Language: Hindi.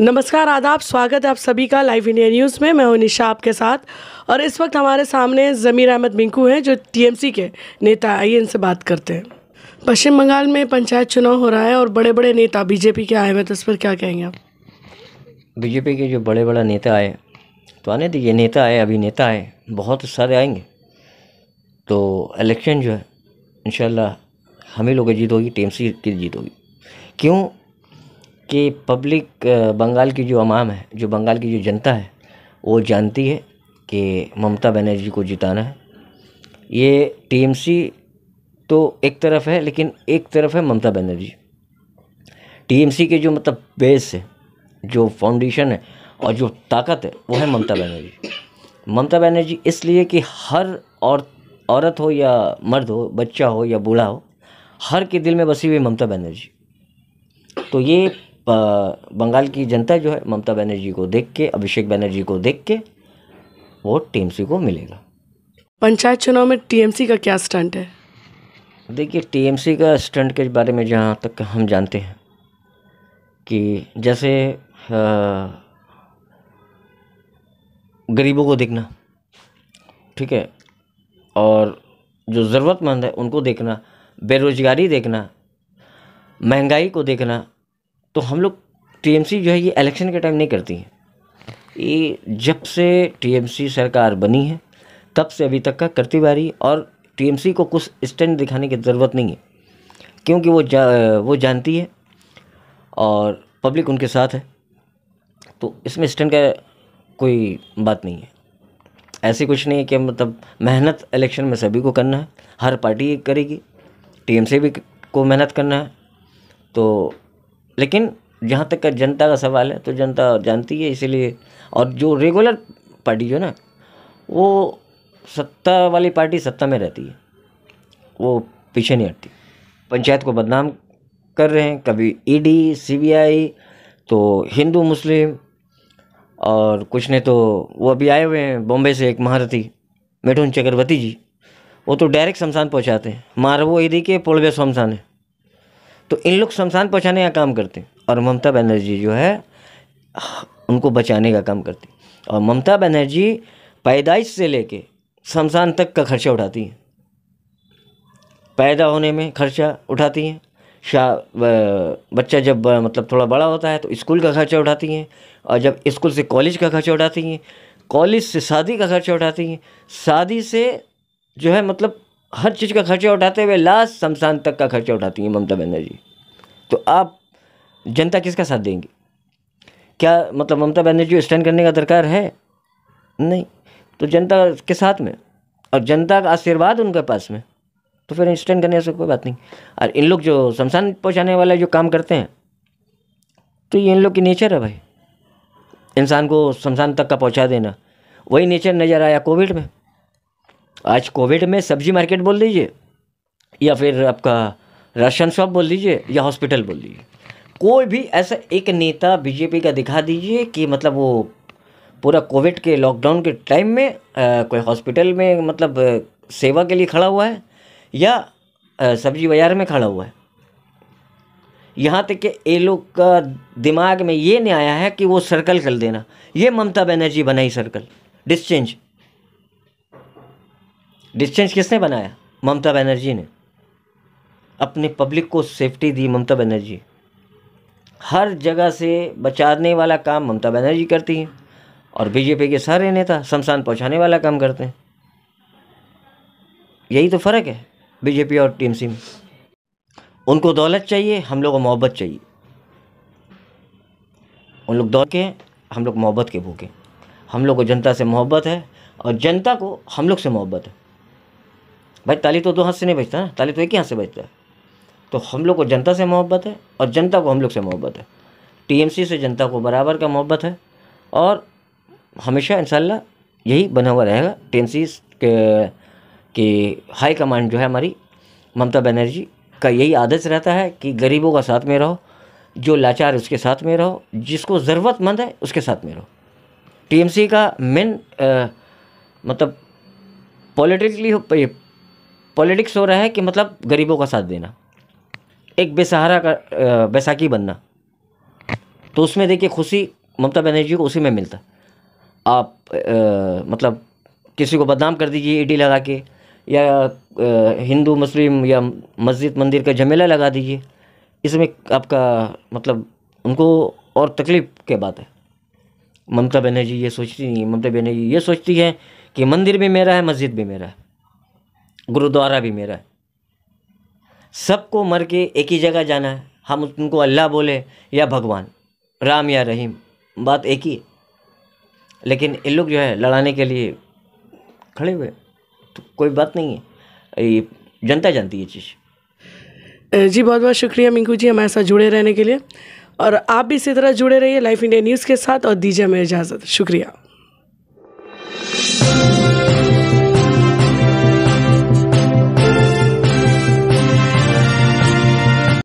नमस्कार आदाब स्वागत है आप सभी का लाइव इंडिया न्यूज़ में मैं हूं निशा आपके साथ और इस वक्त हमारे सामने ज़मीर अहमद मिंकू हैं जो टीएमसी के नेता आइए इनसे बात करते हैं पश्चिम बंगाल में पंचायत चुनाव हो रहा है और बड़े बड़े नेता बीजेपी के आए हुए तो इस पर क्या कहेंगे आप बीजेपी के जो बड़े बड़ा नेता आए तो आने दीजिए नेता आए अभी नेता आए बहुत सारे आएंगे तो इलेक्शन जो है इन ही लोग जीत होगी टी की जीत होगी क्यों कि पब्लिक बंगाल की जो अमाम है जो बंगाल की जो जनता है वो जानती है कि ममता बनर्जी को जिताना है ये टीएमसी तो एक तरफ है लेकिन एक तरफ है ममता बनर्जी टीएमसी के जो मतलब बेस है जो फाउंडेशन है और जो ताकत है वो है ममता बनर्जी ममता बनर्जी इसलिए कि हर और औरत हो या मर्द हो बच्चा हो या बूढ़ा हो हर के दिल में बसी हुई ममता बनर्जी तो ये बंगाल की जनता जो है ममता बनर्जी को देख के अभिषेक बनर्जी को देख के वोट टीएमसी को मिलेगा पंचायत चुनाव में टीएमसी का क्या स्टंट है देखिए टीएमसी का स्टंट के बारे में जहाँ तक हम जानते हैं कि जैसे गरीबों को देखना ठीक है और जो ज़रूरतमंद है उनको देखना बेरोजगारी देखना महंगाई को देखना तो हम लोग टीएमसी जो है ये इलेक्शन के टाइम नहीं करती हैं ये जब से टीएमसी सरकार बनी है तब से अभी तक का करती बारी और टीएमसी को कुछ स्टैंड दिखाने की ज़रूरत नहीं है क्योंकि वो जा वो जानती है और पब्लिक उनके साथ है तो इसमें स्टैंड का कोई बात नहीं है ऐसे कुछ नहीं है कि मतलब मेहनत इलेक्शन में सभी को करना है हर पार्टी करेगी टीएमसी भी को मेहनत करना है तो लेकिन जहाँ तक जनता का सवाल है तो जनता जानती है इसीलिए और जो रेगुलर पार्टी जो ना वो सत्ता वाली पार्टी सत्ता में रहती है वो पीछे नहीं हटती पंचायत को बदनाम कर रहे हैं कभी ईडी e सीबीआई तो हिंदू मुस्लिम और कुछ ने तो वो अभी आए हुए हैं बॉम्बे से एक महारथी मिठुन चक्रवर्ती जी वो तो डायरेक्ट शमशान पहुंचाते हैं मारवो ईडी e के पोलवे शमशान है तो इन लोग शमशान पहुँचाने का काम करते हैं और ममता बनर्जी जो है उनको बचाने का काम करती और ममता बनर्जी पैदाइश से लेके शमशान तक का खर्चा उठाती हैं पैदा होने में खर्चा उठाती हैं शा बच्चा जब मतलब थोड़ा बड़ा होता है तो स्कूल का खर्चा उठाती हैं और जब स्कूल से कॉलेज का खर्चा उठाती हैं कॉलेज से शादी का खर्चा उठाती हैं शादी से जो है मतलब हर चीज़ का खर्चा उठाते हुए लास्ट शमशान तक का खर्चा उठाती हैं ममता बनर्जी तो आप जनता किसका साथ देंगी क्या मतलब ममता बनर्जी स्टैंड करने का दरकार है नहीं तो जनता के साथ में और जनता का आशीर्वाद उनके पास में तो फिर स्टैंड करने से कोई बात नहीं और इन लोग जो शमशान पहुँचाने वाला जो काम करते हैं तो ये इन लोग की नेचर है भाई इंसान को शमशान तक का पहुँचा देना वही नेचर नज़र आया कोविड में आज कोविड में सब्जी मार्केट बोल दीजिए या फिर आपका राशन शॉप बोल दीजिए या हॉस्पिटल बोल दीजिए कोई भी ऐसा एक नेता बीजेपी का दिखा दीजिए कि मतलब वो पूरा कोविड के लॉकडाउन के टाइम में आ, कोई हॉस्पिटल में मतलब सेवा के लिए खड़ा हुआ है या सब्जी बाज़ार में खड़ा हुआ है यहाँ तक कि ये लोग का दिमाग में ये नहीं आया है कि वो सर्कल कर देना ये ममता बनर्जी बनाई सर्कल डिस्चेंज डिस्टेंस किसने बनाया ममता बनर्जी ने अपने पब्लिक को सेफ्टी दी ममता बनर्जी हर जगह से बचाने वाला काम ममता बनर्जी करती हैं और बीजेपी के सारे नेता शमशान पहुंचाने वाला काम करते हैं यही तो फ़र्क है बीजेपी और टीएमसी में उनको दौलत चाहिए हम लोग को मोहब्बत चाहिए उन लोग दौलत के हैं हम लोग मोहब्बत के भूखे हम लोग को जनता से मोहब्बत है और जनता को हम लोग से मोहब्बत है भाई ताली तो दो हाथ से नहीं बजता ना ताली तो एक ही हाथ से बजता है तो हम लोग को जनता से मोहब्बत है और जनता को हम लोग से मोहब्बत है टीएमसी से जनता को बराबर का मोहब्बत है और हमेशा इन यही बना हुआ रहेगा टी के कि हाई कमांड जो है हमारी ममता बनर्जी का यही आदर्श रहता है कि गरीबों का साथ में रहो जो लाचार उसके साथ में रहो जिसको ज़रूरतमंद है उसके साथ में रहो टीएमसी का मेन मतलब पॉलिटिकली पॉलिटिक्स हो रहा है कि मतलब गरीबों का साथ देना एक बेसहारा का बैसाखी बनना तो उसमें देखिए खुशी ममता बनर्जी को उसी में मिलता आप आ, मतलब किसी को बदनाम कर दीजिए ईडी लगा के या हिंदू मुस्लिम या मस्जिद मंदिर का झमेला लगा दीजिए इसमें आपका मतलब उनको और तकलीफ़ क्या बात है ममता बनर्जी ये सोचती नहीं ममता बनर्जी ये सोचती है कि मंदिर भी मेरा है मस्जिद भी मेरा है गुरुद्वारा भी मेरा है सबको मर के एक ही जगह जाना है हम उनको अल्लाह बोले या भगवान राम या रहीम बात एक ही लेकिन इन लोग जो है लड़ाने के लिए खड़े हुए तो कोई बात नहीं है ये जनता जानती है चीज़ जी बहुत बहुत शुक्रिया मिंकू जी हमारे साथ जुड़े रहने के लिए और आप भी इसी तरह जुड़े रहिए लाइफ इंडिया न्यूज़ के साथ और दीजिए हमें इजाज़त शुक्रिया